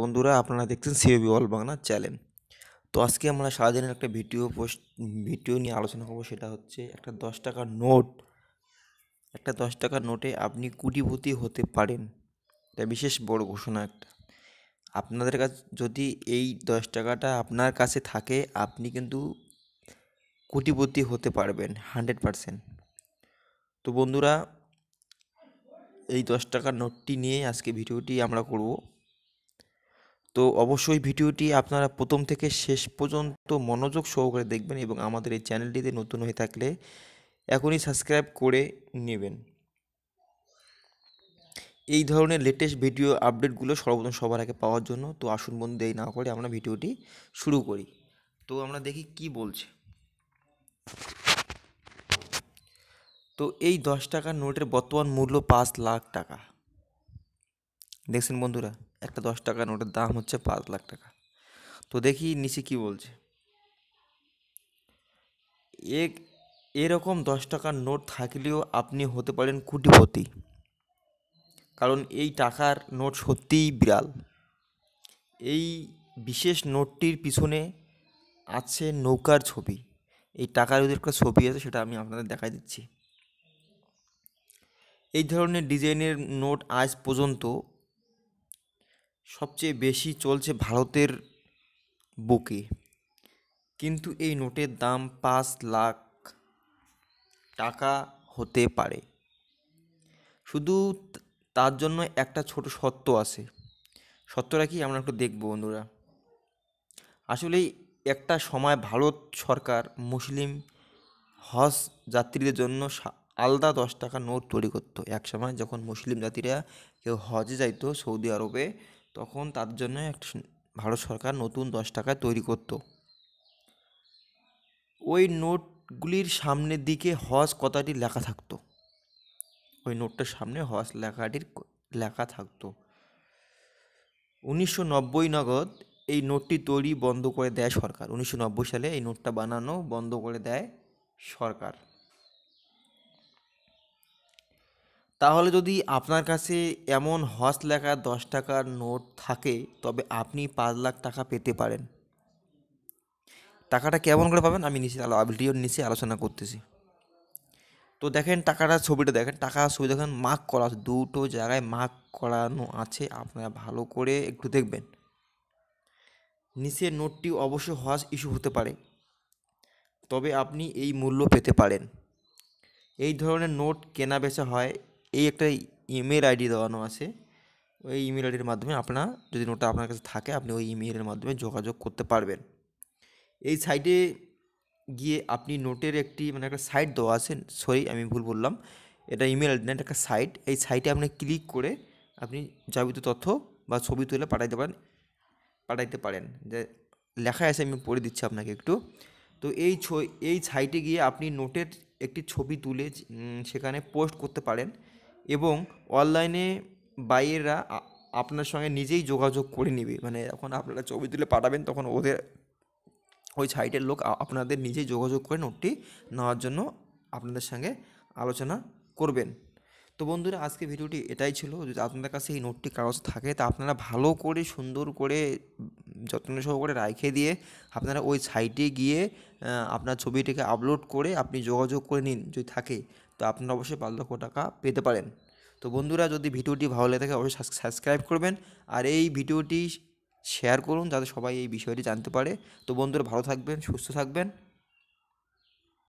বন্ধুরা আপনারা দেখছেন সিওবি অল বাংলা চ্যানেল তো আজকে আমরা সারাদিনের একটা ভিডিও পোস্ট ভিডিও নিয়ে আলোচনা করবো সেটা হচ্ছে একটা দশ টাকার নোট একটা দশ টাকার নোটে আপনি কোটিপতি হতে পারেন এটা বিশেষ বড় ঘোষণা একটা আপনাদের কাছে যদি এই দশ টাকাটা আপনার কাছে থাকে আপনি কিন্তু কোটিপতি হতে পারবেন হান্ড্রেড পারসেন্ট তো বন্ধুরা এই দশ টাকার নোটটি নিয়ে আজকে ভিডিওটি আমরা করব তো অবশ্যই ভিডিওটি আপনারা প্রথম থেকে শেষ পর্যন্ত মনোযোগ সহকারে দেখবেন এবং আমাদের এই চ্যানেলটিতে নতুন হয়ে থাকলে এখনই সাবস্ক্রাইব করে নেবেন এই ধরনের লেটেস্ট ভিডিও আপডেটগুলো সর্বপ্রথম সবার আগে পাওয়ার জন্য তো আসুন বন্ধু দেরি না করে আমরা ভিডিওটি শুরু করি তো আমরা দেখি কি বলছে তো এই দশ টাকার নোটের বর্তমান মূল্য পাঁচ লাখ টাকা দেখছেন বন্ধুরা একটা দশ টাকা নোটের দাম হচ্ছে পাঁচ লাখ টাকা তো দেখি নিচে কি বলছে এক এরকম দশ টাকার নোট থাকলেও আপনি হতে পারেন কুটিপতি কারণ এই টাকার নোট সত্যিই বিড়াল এই বিশেষ নোটটির পিছনে আছে নৌকার ছবি এই টাকার ওদের একটা ছবি আছে সেটা আমি আপনাদের দেখাই দিচ্ছি এই ধরনের ডিজাইনের নোট আজ পর্যন্ত সবচেয়ে বেশি চলছে ভারতের বুকে কিন্তু এই নোটের দাম পাঁচ লাখ টাকা হতে পারে শুধু তার জন্য একটা ছোট সত্য আছে সত্যটা কি আমরা একটু দেখব বন্ধুরা আসলেই একটা সময় ভারত সরকার মুসলিম হজ যাত্রীদের জন্য আলাদা দশ টাকা নোট তৈরি করতো এক সময় যখন মুসলিম জাতিরা কেউ হজে যাইতো সৌদি আরবে তখন তার জন্য একটা ভারত সরকার নতুন দশ টাকা তৈরি করত ওই নোটগুলির সামনের দিকে হজ কথাটি লেখা থাকতো ওই নোটটার সামনে হজ লেখাটির লেখা থাকতো উনিশশো নব্বই নগদ এই নোটটি তৈরি বন্ধ করে দেয় সরকার উনিশশো সালে এই নোটটা বানানো বন্ধ করে দেয় সরকার তাহলে যদি আপনার কাছে এমন হস লেখা দশ টাকার নোট থাকে তবে আপনি পাঁচ লাখ টাকা পেতে পারেন টাকাটা কেমন করে পাবেন আমি নিচে ভিডিও নিচে আলোচনা করতেছি তো দেখেন টাকাটা ছবিটা দেখেন টাকা ছবি দেখেন মার্ক করা দুটো জায়গায় মার্ক করানো আছে আপনারা ভালো করে একটু দেখবেন নিচের নোটটি অবশ্য হস ইস্যু হতে পারে তবে আপনি এই মূল্য পেতে পারেন এই ধরনের নোট কেনা বেচা হয় এই একটা ইমেল আইডি দেওয়ানো আছে ওই ইমেল আইডির মাধ্যমে আপনার যদি নোটটা আপনার কাছে থাকে আপনি ওই ইমেলের মাধ্যমে যোগাযোগ করতে পারবেন এই সাইটে গিয়ে আপনি নোটের একটি মানে একটা সাইট দেওয়া আছে সরি আমি ভুল বললাম এটা ইমেল আইডি না এটা একটা সাইট এই সাইটে আপনি ক্লিক করে আপনি যাবিত তথ্য বা ছবি তুলে পাঠাইতে পারেন পাঠাইতে পারেন যে লেখা আছে আমি পড়ে দিচ্ছি আপনাকে একটু তো এই ছ এই সাইটে গিয়ে আপনি নোটের একটি ছবি তুলে সেখানে পোস্ট করতে পারেন এবং অনলাইনে বাইরেরা আপনার সঙ্গে নিজেই যোগাযোগ করে নেবে মানে এখন আপনারা ছবি তুলে পাঠাবেন তখন ওদের ওই সাইটের লোক আপনাদের নিজেই যোগাযোগ করে নোটটি নেওয়ার জন্য আপনাদের সঙ্গে আলোচনা করবেন তো বন্ধুরা আজকে ভিডিওটি এটাই ছিল যদি আপনাদের কাছে এই নোটটি কাগজ থাকে তা আপনারা ভালো করে সুন্দর করে যত্ন সহকারে রাইখে দিয়ে আপনারা ওই সাইটে গিয়ে আপনার ছবিটিকে আপলোড করে আপনি যোগাযোগ করে নিন যদি থাকে তো আপনারা অবশ্যই পাঁচ লক্ষ টাকা পেতে পারেন তো বন্ধুরা যদি ভিডিওটি ভালো লেগে থাকে অবশ্যই সাবস্ক্রাইব করবেন আর এই ভিডিওটি শেয়ার করুন যাতে সবাই এই বিষয়টি জানতে পারে তো বন্ধুরা ভালো থাকবেন সুস্থ থাকবেন